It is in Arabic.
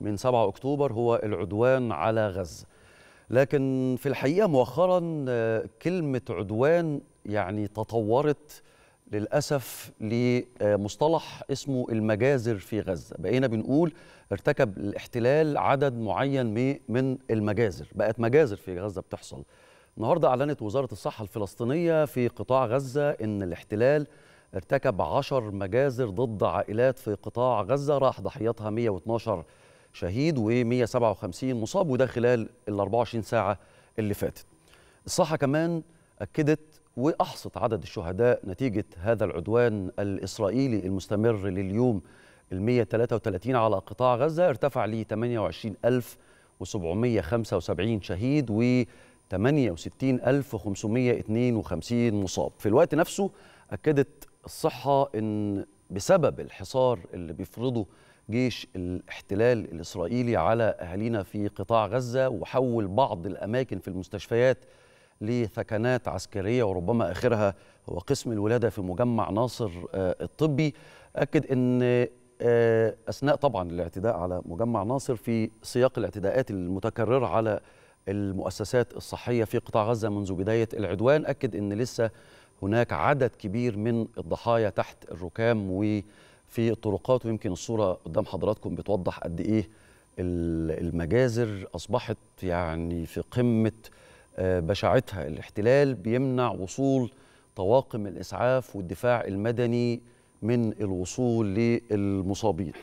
من 7 أكتوبر هو العدوان على غزة لكن في الحقيقة مؤخرا آه، كلمة عدوان يعني تطورت للأسف لمصطلح اسمه المجازر في غزة بقينا بنقول ارتكب الاحتلال عدد معين من المجازر بقت مجازر في غزة بتحصل النهاردة أعلنت وزارة الصحة الفلسطينية في قطاع غزة أن الاحتلال ارتكب عشر مجازر ضد عائلات في قطاع غزة راح ضحيتها 112 شهيد و157 مصاب وده خلال ال 24 ساعة اللي فاتت الصحة كمان أكدت وأحصت عدد الشهداء نتيجة هذا العدوان الإسرائيلي المستمر لليوم ال 133 على قطاع غزة ارتفع ل 28775 شهيد و 68552 مصاب في الوقت نفسه أكدت الصحة أن بسبب الحصار اللي بيفرضه جيش الاحتلال الإسرائيلي على أهالينا في قطاع غزة وحول بعض الأماكن في المستشفيات لثكنات عسكرية وربما آخرها هو قسم الولادة في مجمع ناصر آه، الطبي أكد أن آه، أثناء طبعا الاعتداء على مجمع ناصر في سياق الاعتداءات المتكررة على المؤسسات الصحية في قطاع غزة منذ بداية العدوان أكد أن لسه هناك عدد كبير من الضحايا تحت الركام وفي الطرقات ويمكن الصورة قدام حضراتكم بتوضح قد إيه المجازر أصبحت يعني في قمة آه، بشاعتها الاحتلال بيمنع وصول طواقم الإسعاف والدفاع المدني من الوصول للمصابين